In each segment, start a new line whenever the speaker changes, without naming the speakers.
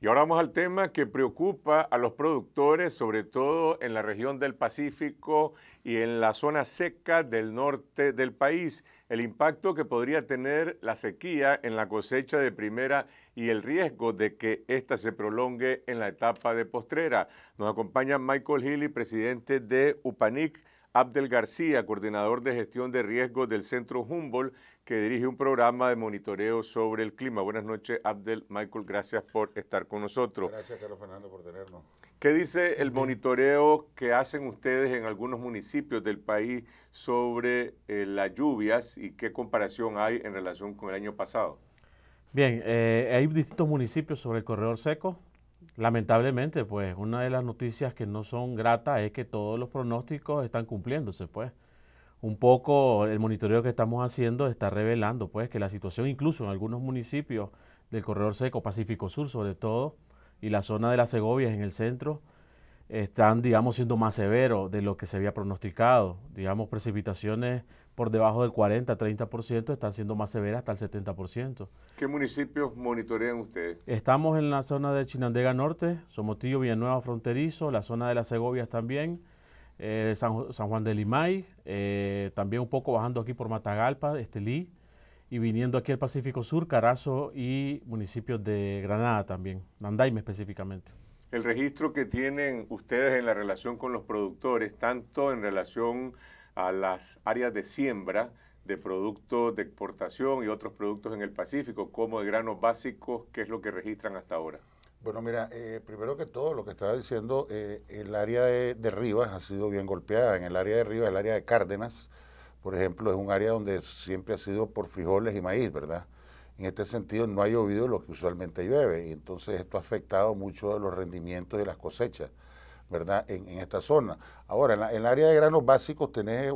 Y ahora vamos al tema que preocupa a los productores, sobre todo en la región del Pacífico y en la zona seca del norte del país, el impacto que podría tener la sequía en la cosecha de primera y el riesgo de que ésta se prolongue en la etapa de postrera. Nos acompaña Michael Healy, presidente de UPANIC, Abdel García, coordinador de gestión de riesgos del Centro Humboldt, que dirige un programa de monitoreo sobre el clima. Buenas noches, Abdel. Michael, gracias por estar con nosotros.
Gracias, Carlos Fernando, por tenernos.
¿Qué dice el monitoreo que hacen ustedes en algunos municipios del país sobre eh, las lluvias y qué comparación hay en relación con el año pasado?
Bien, eh, hay distintos municipios sobre el corredor seco. Lamentablemente, pues una de las noticias que no son gratas es que todos los pronósticos están cumpliéndose, pues. Un poco el monitoreo que estamos haciendo está revelando, pues, que la situación incluso en algunos municipios del corredor seco, Pacífico Sur sobre todo, y la zona de las Segovias en el centro, están, digamos, siendo más severos de lo que se había pronosticado. Digamos, precipitaciones por debajo del 40, 30%, están siendo más severas hasta el 70%.
¿Qué municipios monitorean ustedes?
Estamos en la zona de Chinandega Norte, Somotillo, Villanueva Fronterizo, la zona de las Segovias también, eh, San, Juan de Limay, eh, también un poco bajando aquí por Matagalpa, Estelí, y viniendo aquí al Pacífico Sur, Carazo y municipios de Granada también, Nandaime específicamente
el registro que tienen ustedes en la relación con los productores, tanto en relación a las áreas de siembra de productos de exportación y otros productos en el Pacífico, como de granos básicos, que es lo que
registran hasta ahora? Bueno, mira, eh, primero que todo, lo que estaba diciendo, eh, el área de, Rivas ha sido bien golpeada. En el área de Rivas, el área de Cárdenas, por ejemplo, es un área donde siempre ha sido por frijoles y maíz, ¿verdad? En este sentido, no ha llovido lo que usualmente llueve, y entonces esto ha afectado mucho los rendimientos de las cosechas. ¿verdad? En, esta zona. Ahora, en, el área de granos básicos tenés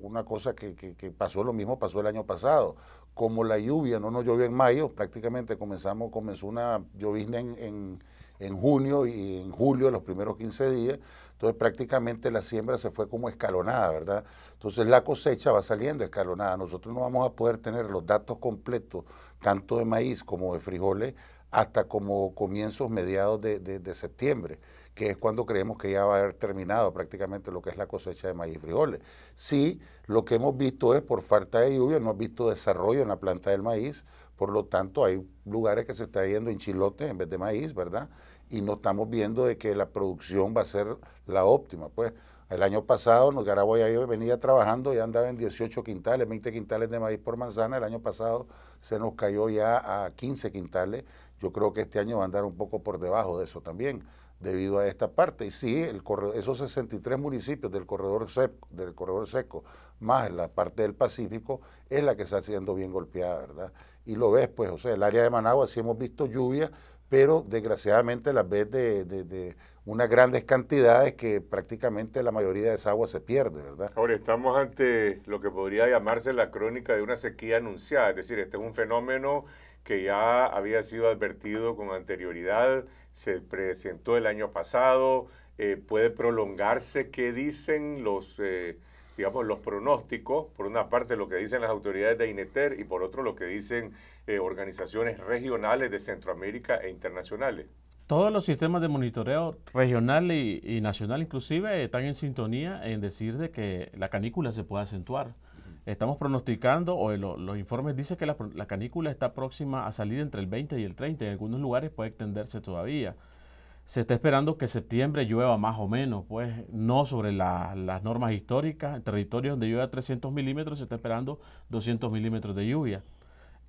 una cosa que, pasó lo mismo, pasó el año pasado como la lluvia no nos llovió en mayo, prácticamente comenzamos, comenzó una llovizna en, en, junio y en julio, los primeros 15 días, entonces prácticamente la siembra se fue como escalonada, ¿verdad? Entonces la cosecha va saliendo escalonada, nosotros no vamos a poder tener los datos completos, tanto de maíz como de frijoles, hasta como comienzos, mediados de, de septiembre que es cuando creemos que ya va a haber terminado prácticamente lo que es la cosecha de maíz y frijoles. Sí, lo que hemos visto es por falta de lluvia, no hemos visto desarrollo en la planta del maíz, por lo tanto hay lugares que se está yendo en chilotes en vez de maíz, ¿verdad? Y no estamos viendo de que la producción va a ser la óptima. Pues el año pasado Nicaragua yo venía trabajando, y andaba en 18 quintales, 20 quintales de maíz por manzana, el año pasado se nos cayó ya a 15 quintales, yo creo que este año va a andar un poco por debajo de eso también debido a esta parte. Y sí, el esos 63 municipios del corredor, seco, del corredor seco, más la parte del Pacífico, es la que está siendo bien golpeada, ¿verdad? Y lo ves, pues, o sea, el área de Managua sí hemos visto lluvia, pero desgraciadamente las ves de, de, de, unas grandes cantidades que prácticamente la mayoría de esa agua se pierde, ¿verdad?
Ahora estamos ante lo que podría llamarse la crónica de una sequía anunciada, es decir, este es un fenómeno que ya había sido advertido con anterioridad, se presentó el año pasado, eh, puede prolongarse. ¿Qué dicen los, eh, digamos, los pronósticos? Por una parte lo que dicen las autoridades de INETER y por otro lo que dicen eh, organizaciones regionales de Centroamérica e internacionales.
Todos los sistemas de monitoreo regional y, y nacional inclusive están en sintonía en decir de que la canícula se puede acentuar. Estamos pronosticando, o los informes dicen que la, canícula está próxima a salir entre el 20 y el 30, en algunos lugares puede extenderse todavía. Se está esperando que septiembre llueva más o menos, pues no sobre las normas históricas. En territorios donde llueva 300 milímetros se está esperando 200 milímetros de lluvia.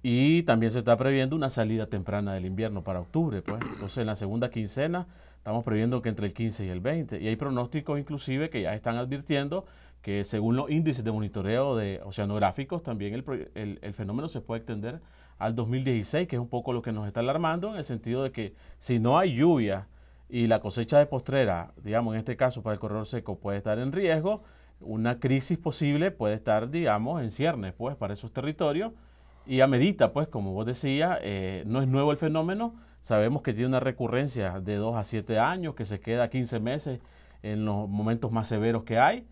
Y también se está previendo una salida temprana del invierno para octubre, pues. Entonces en la segunda quincena estamos previendo que entre el 15 y el 20. Y hay pronósticos inclusive que ya están advirtiendo que según los índices de monitoreo de oceanográficos, también el, el, fenómeno se puede extender al 2016, que es un poco lo que nos está alarmando, en el sentido de que si no hay lluvia y la cosecha de postrera, digamos en este caso para el corredor seco, puede estar en riesgo, una crisis posible puede estar, digamos, en ciernes, pues, para esos territorios. Y a medida, pues, como vos decías, eh, no es nuevo el fenómeno, sabemos que tiene una recurrencia de 2 a 7 años, que se queda 15 meses en los momentos más severos que hay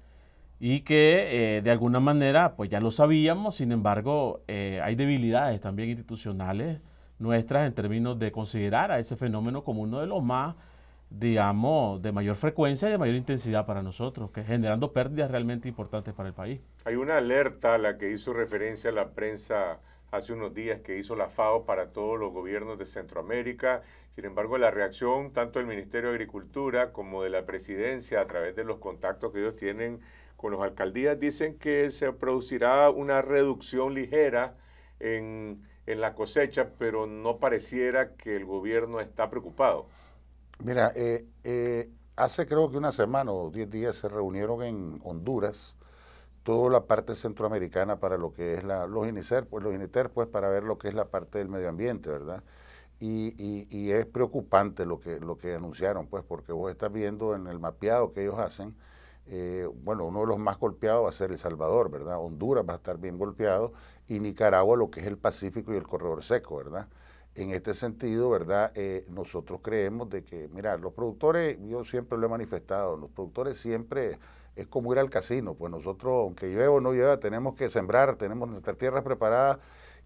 y que eh, de alguna manera, pues ya lo sabíamos, sin embargo, eh, hay debilidades también institucionales nuestras en términos de considerar a ese fenómeno como uno de los más, digamos, de mayor frecuencia y de mayor intensidad para nosotros, que generando pérdidas realmente importantes para el país.
Hay una alerta a la que hizo referencia la prensa hace unos días que hizo la FAO para todos los gobiernos de Centroamérica. Sin embargo, la reacción tanto del Ministerio de Agricultura como de la Presidencia a través de los contactos que ellos tienen con los alcaldías dicen que se producirá una reducción ligera en, la cosecha, pero no pareciera que el gobierno está preocupado.
Mira, eh, eh, hace creo que una semana o diez días se reunieron en Honduras toda la parte centroamericana para lo que es la, los INICER, pues los INITER, pues para ver lo que es la parte del medio ambiente, ¿verdad? Y, y, y, es preocupante lo que, lo que anunciaron, pues porque vos estás viendo en el mapeado que ellos hacen, eh, bueno, uno de los más golpeados va a ser El Salvador, ¿verdad? Honduras va a estar bien golpeado y Nicaragua, lo que es el Pacífico y el corredor seco, ¿verdad? En este sentido, ¿verdad? Eh, nosotros creemos de que, mira, los productores, yo siempre lo he manifestado, los productores siempre es como ir al casino, pues nosotros, aunque llueva o no llueva, tenemos que sembrar, tenemos nuestras tierras preparadas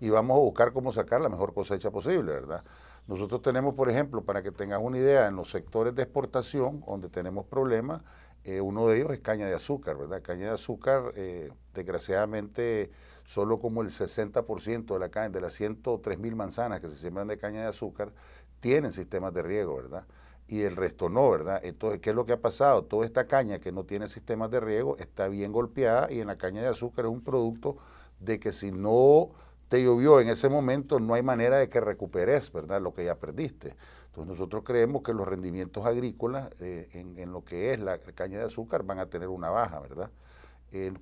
y vamos a buscar cómo sacar la mejor cosecha posible, ¿verdad? Nosotros tenemos, por ejemplo, para que tengas una idea, en los sectores de exportación, donde tenemos problemas, eh, uno de ellos es caña de azúcar, ¿verdad? Caña de azúcar, eh, desgraciadamente, solo como el 60% de, la caña, de las 103 mil manzanas que se siembran de caña de azúcar tienen sistemas de riego, ¿verdad? Y el resto no, ¿verdad? Entonces, ¿qué es lo que ha pasado? Toda esta caña que no tiene sistemas de riego está bien golpeada y en la caña de azúcar es un producto de que si no te llovió en ese momento, no hay manera de que recuperes, ¿verdad? Lo que ya perdiste. Entonces pues nosotros creemos que los rendimientos agrícolas eh, en, lo que es la caña de azúcar van a tener una baja, ¿verdad?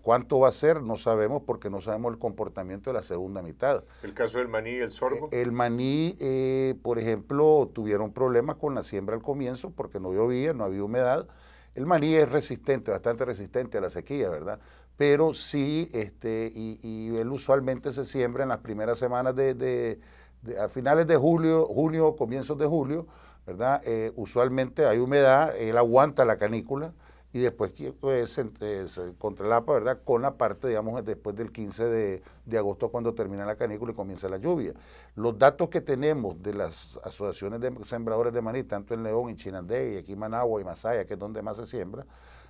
¿Cuánto va a ser? No sabemos porque no sabemos el comportamiento de la segunda mitad.
¿El caso del maní y el sorbo?
Eh, el maní, eh, por ejemplo, tuvieron problemas con la siembra al comienzo porque no llovía, no había humedad. El maní es resistente, bastante resistente a la sequía, ¿verdad? Pero sí, este, y, él usualmente se siembra en las primeras semanas de a finales de julio, junio, comienzos de julio, ¿verdad? Eh, usualmente hay humedad, él aguanta la canícula y después pues, eh, se, contralapa, ¿verdad? Con la parte, digamos, después del 15 de, agosto cuando termina la canícula y comienza la lluvia. Los datos que tenemos de las asociaciones de sembradores de maní, tanto en León, en Chinandé, y aquí Managua y Masaya, que es donde más se siembra,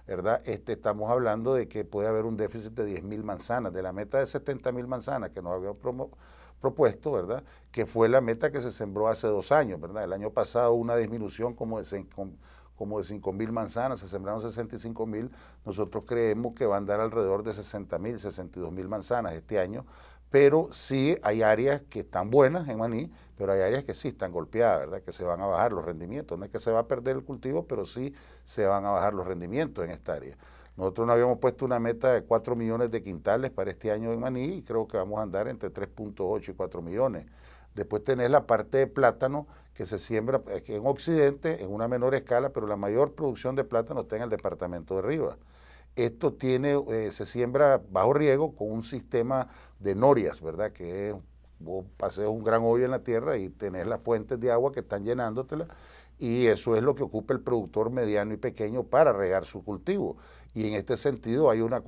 ¿verdad? Este, estamos hablando de que puede haber un déficit de 10.000 manzanas, de la meta de 70.000 manzanas que nos habíamos propuesto, ¿verdad? Que fue la meta que se sembró hace dos años, ¿verdad? El año pasado una disminución como de, como de 5 mil manzanas, se sembraron 65 mil, nosotros creemos que van a dar alrededor de 60 mil, 62 mil manzanas este año, pero sí hay áreas que están buenas en Maní, pero hay áreas que sí están golpeadas, ¿verdad? Que se van a bajar los rendimientos. No es que se va a perder el cultivo, pero sí se van a bajar los rendimientos en esta área. Nosotros nos habíamos puesto una meta de 4 millones de quintales para este año de maní y creo que vamos a andar entre 3.8 y 4 millones. Después tenés la parte de plátano que se siembra eh, en Occidente en una menor escala, pero la mayor producción de plátano está en el departamento de Rivas. Esto tiene, eh, se siembra bajo riego con un sistema de norias, ¿verdad? Que es, un gran hoyo en la tierra y tenés las fuentes de agua que están llenándotela y eso es lo que ocupa el productor mediano y pequeño para regar su cultivo y en este sentido hay una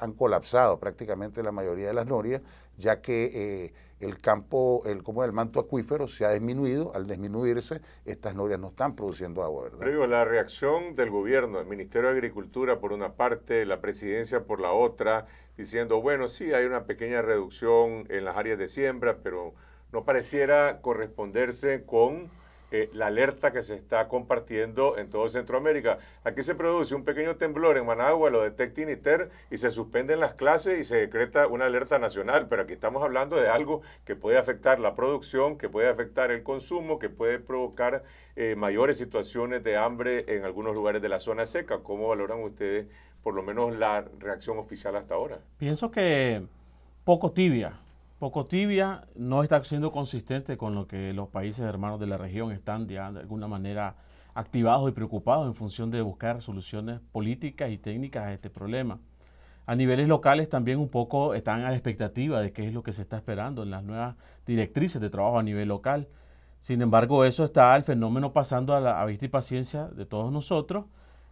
han colapsado prácticamente la mayoría de las norias, ya que eh, el campo, el, como el manto acuífero se ha disminuido, al disminuirse estas norias no están produciendo agua.
¿verdad? la reacción del gobierno, el Ministerio de Agricultura por una parte, la presidencia por la otra, diciendo, bueno, sí, hay una pequeña reducción en las áreas de siembra, pero no pareciera corresponderse con eh, la alerta que se está compartiendo en todo Centroamérica. Aquí se produce un pequeño temblor en Managua, lo detecta INITER y se suspenden las clases y se decreta una alerta nacional, pero aquí estamos hablando de algo que puede afectar la producción, que puede afectar el consumo, que puede provocar eh, mayores situaciones de hambre en algunos lugares de la zona seca. ¿Cómo valoran ustedes por lo menos la reacción oficial hasta ahora?
Pienso que poco tibia, poco tibia no está siendo consistente con lo que los países hermanos de la región están de alguna manera activados y preocupados en función de buscar soluciones políticas y técnicas a este problema. A niveles locales también un poco están a la expectativa de qué es lo que se está esperando en las nuevas directrices de trabajo a nivel local. Sin embargo, eso está el fenómeno pasando a la vista y paciencia de todos nosotros,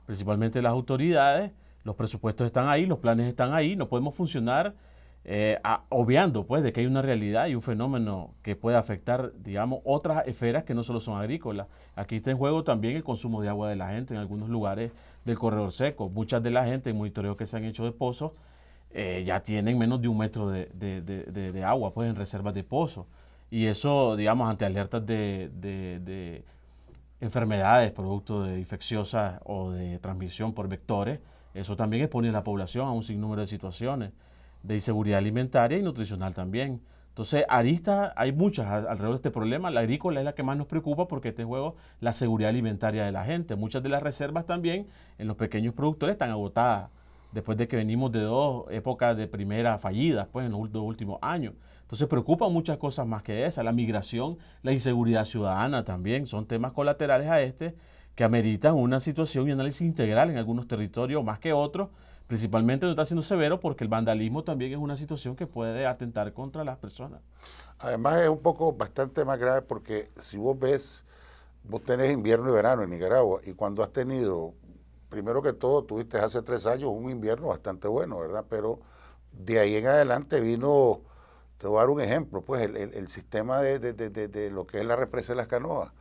principalmente las autoridades. Los presupuestos están ahí, los planes están ahí, no podemos funcionar eh, obviando pues de que hay una realidad y un fenómeno que puede afectar, digamos, otras esferas que no solo son agrícolas. Aquí está en juego también el consumo de agua de la gente en algunos lugares del corredor seco. Muchas de la gente en monitoreos que se han hecho de pozos eh, ya tienen menos de un metro de, de agua pues en reservas de pozos. Y eso, digamos, ante alertas de, enfermedades, producto de infecciosas o de transmisión por vectores, eso también expone a la población a un sinnúmero de situaciones de inseguridad alimentaria y nutricional también. Entonces, aristas hay muchas alrededor de este problema. La agrícola es la que más nos preocupa porque este juego, la seguridad alimentaria de la gente. Muchas de las reservas también en los pequeños productores están agotadas después de que venimos de dos épocas de primera fallida, pues en los dos últimos años. Entonces preocupan muchas cosas más que esa, la migración, la inseguridad ciudadana también, son temas colaterales a este que ameritan una situación y análisis integral en algunos territorios más que otros, principalmente no está siendo severo porque el vandalismo también es una situación que puede atentar contra las personas.
Además es un poco bastante más grave porque si vos ves, vos tenés invierno y verano en Nicaragua y cuando has tenido, primero que todo, tuviste hace tres años un invierno bastante bueno, ¿verdad? Pero de ahí en adelante vino, te voy a dar un ejemplo, pues el, sistema de, de, lo que es la represa de las canoas.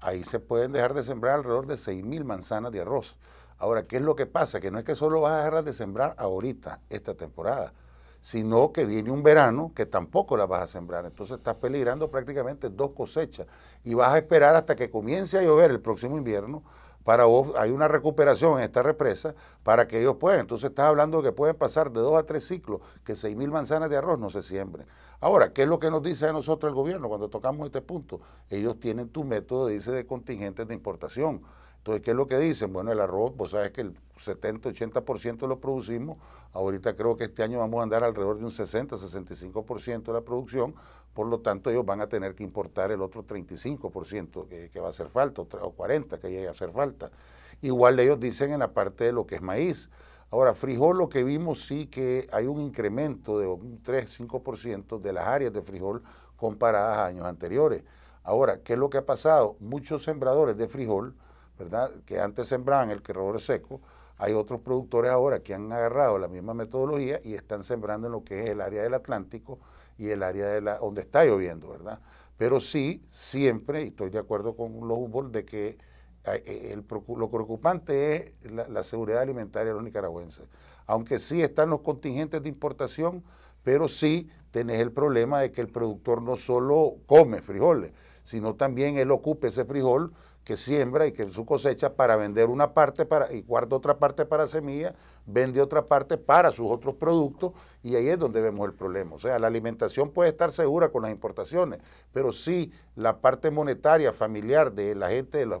Ahí se pueden dejar de sembrar alrededor de 6.000 manzanas de arroz. Ahora, ¿qué es lo que pasa? Que no es que solo vas a dejar de sembrar ahorita, esta temporada, sino que viene un verano que tampoco la vas a sembrar. Entonces estás peligrando prácticamente dos cosechas y vas a esperar hasta que comience a llover el próximo invierno para vos, hay una recuperación en esta represa para que ellos puedan. Entonces estás hablando de que pueden pasar de dos a tres ciclos que seis mil manzanas de arroz no se siembren. Ahora, ¿qué es lo que nos dice a nosotros el gobierno cuando tocamos este punto? Ellos tienen tu método, dice, de contingentes de importación. Entonces, ¿qué es lo que dicen? Bueno, el arroz, vos sabes que el 70, 80% lo producimos. Ahorita creo que este año vamos a andar alrededor de un 60, 65% de la producción. Por lo tanto, ellos van a tener que importar el otro 35% que, que, va a hacer falta, o 40% que llegue a hacer falta. Igual ellos dicen en la parte de lo que es maíz. Ahora, frijol lo que vimos sí que hay un incremento de un 3, 5% de las áreas de frijol comparadas a años anteriores. Ahora, ¿qué es lo que ha pasado? Muchos sembradores de frijol ¿verdad? Que antes sembraban el querrador seco, hay otros productores ahora que han agarrado la misma metodología y están sembrando en lo que es el área del Atlántico y el área de la, donde está lloviendo, ¿verdad? Pero sí, siempre, y estoy de acuerdo con los Humboldt, de que eh, eh, lo preocupante es la, seguridad alimentaria de los nicaragüenses. Aunque sí están los contingentes de importación, pero sí tenés el problema de que el productor no solo come frijoles, sino también él ocupe ese frijol que siembra y que su cosecha para vender una parte para, y guarda otra parte para semilla, vende otra parte para sus otros productos y ahí es donde vemos el problema. O sea, la alimentación puede estar segura con las importaciones, pero sí la parte monetaria, familiar de la gente, de los,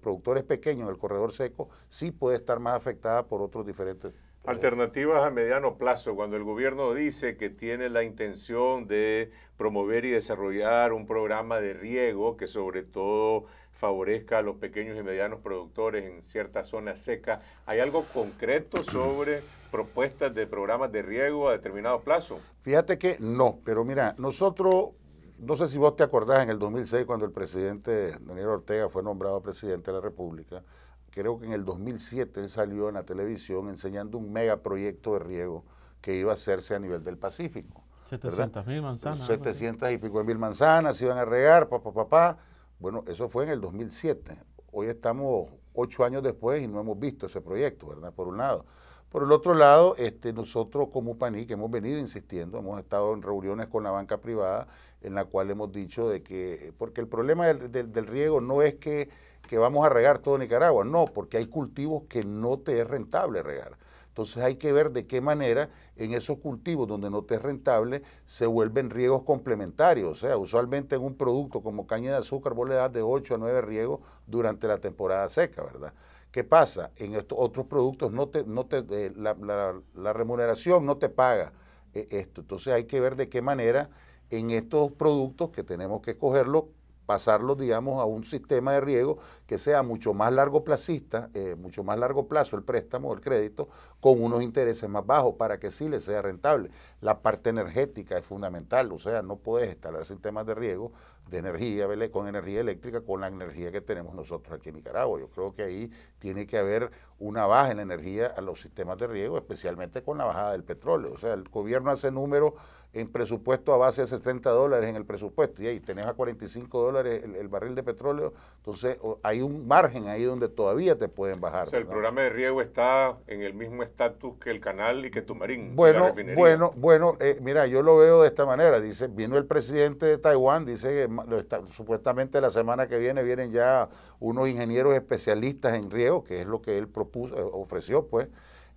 productores pequeños del corredor seco, sí puede estar más afectada por otros diferentes.
Alternativas a mediano plazo, cuando el gobierno dice que tiene la intención de promover y desarrollar un programa de riego que sobre todo favorezca a los pequeños y medianos productores en ciertas zonas secas. ¿Hay algo concreto sobre propuestas de programas de riego a determinado plazo?
Fíjate que no, pero mira, nosotros, no sé si vos te acordás en el 2006 cuando el presidente Daniel Ortega fue nombrado presidente de la República, creo que en el 2007 él salió en la televisión enseñando un megaproyecto de riego que iba a hacerse a nivel del Pacífico.
700 mil manzanas.
700 y pico mil manzanas, se iban a regar, papá, papá. Pa, pa, bueno, eso fue en el 2007. Hoy estamos ocho años después y no hemos visto ese proyecto, ¿verdad? Por un lado. Por el otro lado, este, nosotros como que hemos venido insistiendo, hemos estado en reuniones con la banca privada en la cual hemos dicho de que, porque el problema del, riego no es que, que, vamos a regar todo Nicaragua, no, porque hay cultivos que no te es rentable regar. Entonces hay que ver de qué manera en esos cultivos donde no te es rentable se vuelven riegos complementarios. O sea, usualmente en un producto como caña de azúcar vos le das de 8 a 9 riegos durante la temporada seca, ¿verdad? ¿Qué pasa? En estos otros productos no te, no eh, la, remuneración no te paga eh, esto. Entonces hay que ver de qué manera en estos productos que tenemos que escogerlo pasarlos, digamos, a un sistema de riego que sea mucho más largo placista, eh, mucho más largo plazo el préstamo, el crédito, con unos intereses más bajos para que sí le sea rentable. La parte energética es fundamental, o sea, no puedes instalar sistemas de riego de energía, con energía eléctrica, con la energía que tenemos nosotros aquí en Nicaragua. Yo creo que ahí tiene que haber una baja en energía a los sistemas de riego, especialmente con la bajada del petróleo. O sea, el gobierno hace números en presupuesto a base de 60 dólares en el presupuesto y ahí tenés a 45 dólares el, barril de petróleo, entonces hay un margen ahí donde todavía te pueden bajar. O sea, el programa
de riego está en el mismo estatus que el canal y que marín. Bueno, bueno,
bueno, eh, mira, yo lo veo de esta manera. Dice, vino el presidente de Taiwán, dice que supuestamente la semana que viene vienen ya unos ingenieros especialistas en riego, que es lo que él propuso, eh, ofreció, pues.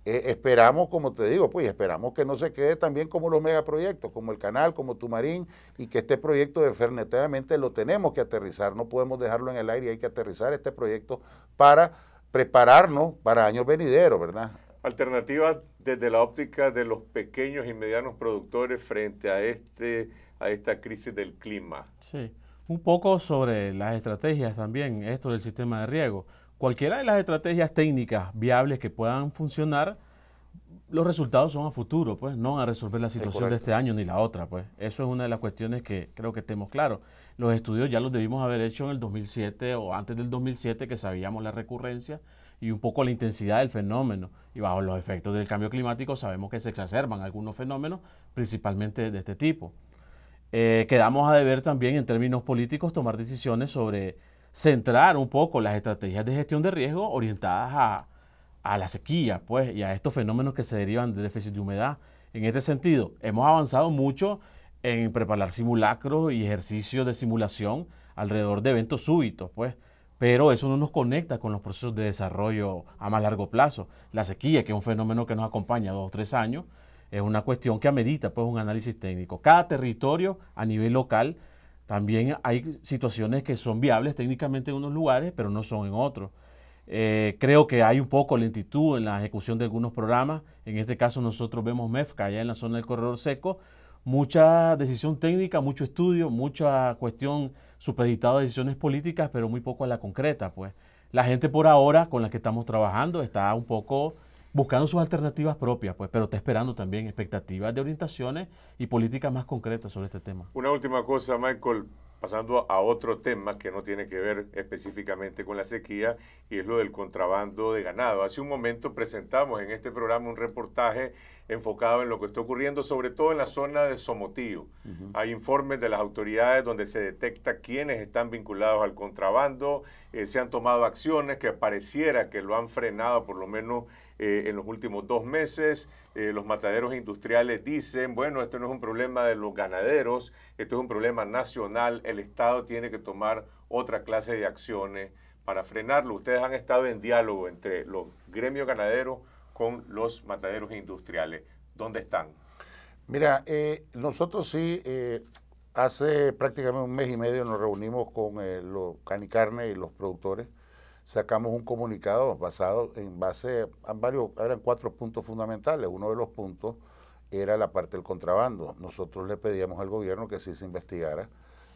Eh, esperamos, como te digo, pues esperamos que no se quede también como los megaproyectos, como el canal, como Tumarín, y que este proyecto definitivamente lo tenemos que aterrizar, no podemos dejarlo en el aire, hay que aterrizar este proyecto para prepararnos para años venideros, ¿verdad?
Alternativa desde la óptica de los pequeños y medianos productores frente a, este, a esta crisis del clima.
Sí, un poco sobre las estrategias también, esto del sistema de riego. Cualquiera de las estrategias técnicas viables que puedan funcionar, los resultados son a futuro, pues no a resolver la situación de este año ni la otra, pues. Eso es una de las cuestiones que creo que estemos claros. Los estudios ya los debimos haber hecho en el 2007 o antes del 2007 que sabíamos la recurrencia y un poco la intensidad del fenómeno. Y bajo los efectos del cambio climático sabemos que se exacerban algunos fenómenos, principalmente de este tipo. Eh, quedamos a deber también en términos políticos tomar decisiones sobre centrar un poco las estrategias de gestión de riesgo orientadas a, la sequía pues, y a estos fenómenos que se derivan del déficit de humedad. En este sentido, hemos avanzado mucho en preparar simulacros y ejercicios de simulación alrededor de eventos súbitos, pues, pero eso no nos conecta con los procesos de desarrollo a más largo plazo. La sequía, que es un fenómeno que nos acompaña dos o tres años, es una cuestión que amerita pues, un análisis técnico. Cada territorio a nivel local también hay situaciones que son viables técnicamente en unos lugares, pero no son en otros. Eh, creo que hay un poco lentitud en la ejecución de algunos programas. En este caso nosotros vemos MEFCA allá en la zona del corredor seco. Mucha decisión técnica, mucho estudio, mucha cuestión supeditada a decisiones políticas, pero muy poco a la concreta. Pues la gente por ahora con la que estamos trabajando está un poco buscando sus alternativas propias, pues, pero está esperando también expectativas de orientaciones y políticas más concretas sobre este tema.
Una última cosa, Michael, pasando a otro tema que no tiene que ver específicamente con la sequía y es lo del contrabando de ganado. Hace un momento presentamos en este programa un reportaje enfocado en lo que está ocurriendo, sobre todo en la zona de Somotío. Hay informes de las autoridades donde se detecta quiénes están vinculados al contrabando, eh, se han tomado acciones que pareciera que lo han frenado por lo menos eh, en los últimos dos meses. Eh, los mataderos industriales dicen, bueno, esto no es un problema de los ganaderos, esto es un problema nacional, el Estado tiene que tomar otra clase de acciones para frenarlo. Ustedes han estado en diálogo entre los gremios ganaderos con los mataderos industriales. ¿Dónde están?
Mira, eh, nosotros sí, hace prácticamente un mes y medio nos reunimos con los canicarne y los productores sacamos un comunicado basado en base a varios, eran cuatro puntos fundamentales. Uno de los puntos era la parte del contrabando. Nosotros le pedíamos al gobierno que sí se investigara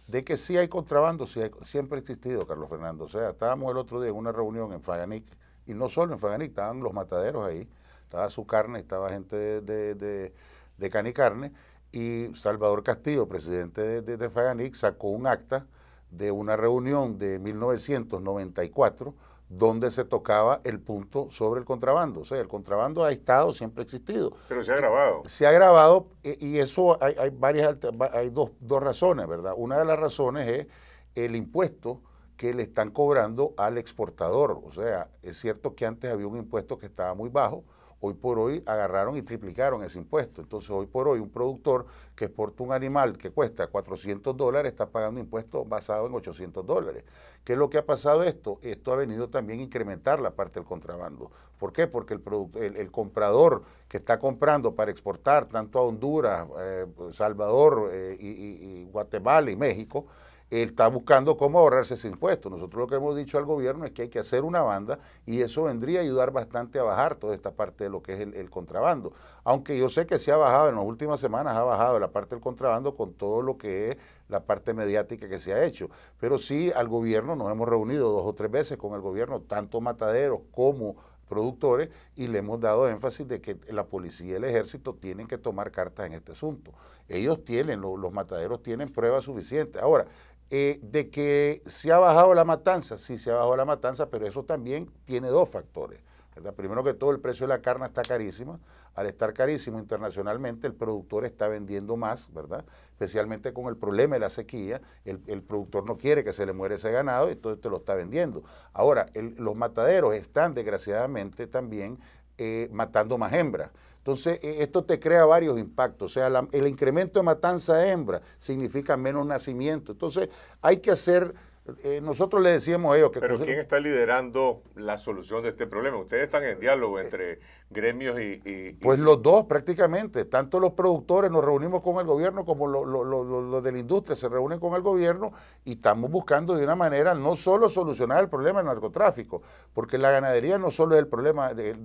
de que sí hay contrabando, si siempre ha existido, Carlos Fernando. O sea, estábamos el otro día en una reunión en Faganic, y no solo en Faganic, estaban los mataderos ahí, estaba su carne, estaba gente de, de, de, Canicarne, y Salvador Castillo, presidente de, de, de Faganic, sacó un acta de una reunión de 1994 donde se tocaba el punto sobre el contrabando. O sea, el contrabando ha estado, siempre ha existido.
Pero se ha grabado.
Se ha grabado eh, y eso hay, hay varias, hay dos, dos razones, ¿verdad? Una de las razones es el impuesto que le están cobrando al exportador. O sea, es cierto que antes había un impuesto que estaba muy bajo, hoy por hoy agarraron y triplicaron ese impuesto. Entonces, hoy por hoy, un productor que exporta un animal que cuesta 400 dólares está pagando impuestos basados en 800 dólares. ¿Qué es lo que ha pasado esto? Esto ha venido también a incrementar la parte del contrabando. ¿Por qué? Porque el, comprador que está comprando para exportar tanto a Honduras, eh, Salvador eh, y Guatemala y México, está buscando cómo ahorrarse ese impuesto. Nosotros lo que hemos dicho al gobierno es que hay que hacer una banda y eso vendría a ayudar bastante a bajar toda esta parte de lo que es el, contrabando. Aunque yo sé que se ha bajado, en las últimas semanas ha bajado la parte del contrabando con todo lo que es la parte mediática que se ha hecho. Pero sí al gobierno, nos hemos reunido dos o tres veces con el gobierno, tanto mataderos como productores y le hemos dado énfasis de que la policía y el ejército tienen que tomar cartas en este asunto. Ellos tienen, los mataderos tienen pruebas suficientes. Ahora, eh, de que se ha bajado la matanza, sí se ha bajado la matanza, pero eso también tiene dos factores. ¿verdad? Primero que todo, el precio de la carne está carísimo. Al estar carísimo internacionalmente, el productor está vendiendo más, ¿verdad? Especialmente con el problema de la sequía. El, productor no quiere que se le muera ese ganado, y entonces te lo está vendiendo. Ahora, los mataderos están desgraciadamente también eh, matando más hembras. Entonces, eh, esto te crea varios impactos. O sea, el incremento de matanza de hembra significa menos nacimiento. Entonces, hay que hacer eh, nosotros le decíamos a ellos que... Pero ¿quién está
liderando la solución de este problema? Ustedes están en diálogo entre gremios y, Pues
los dos prácticamente, tanto los productores nos reunimos con el gobierno como los de la industria se reúnen con el gobierno y estamos buscando de una manera no solo solucionar el problema del narcotráfico, porque la ganadería no solo es el problema del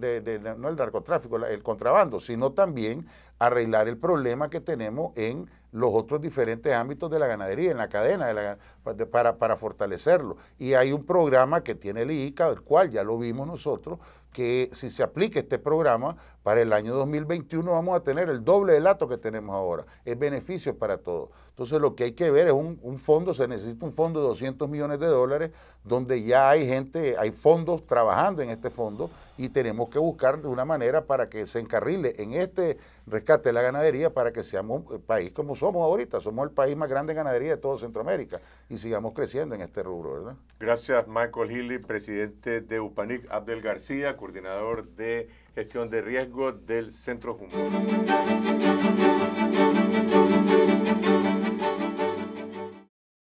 no el narcotráfico, el contrabando, sino también arreglar el problema que tenemos en los otros diferentes ámbitos de la ganadería, en la cadena, para, para, fortalecerlo. Y hay un programa que tiene el IICA, del cual ya lo vimos nosotros, que si se aplica este programa, para el año 2021 vamos a tener el doble del lato que tenemos ahora. Es beneficio para todos. Entonces lo que hay que ver es un, un fondo, se necesita un fondo de 200 millones de dólares, donde ya hay gente, hay fondos trabajando en este fondo y tenemos que buscar de una manera para que se encarrile en este rescate la ganadería para que seamos un país como somos ahorita. Somos el país más grande en ganadería de todo Centroamérica y sigamos creciendo en este rubro, ¿verdad?
Gracias, Michael Healy, presidente de UPANIC, Abdel García, coordinador de gestión de riesgo del Centro Humboldt.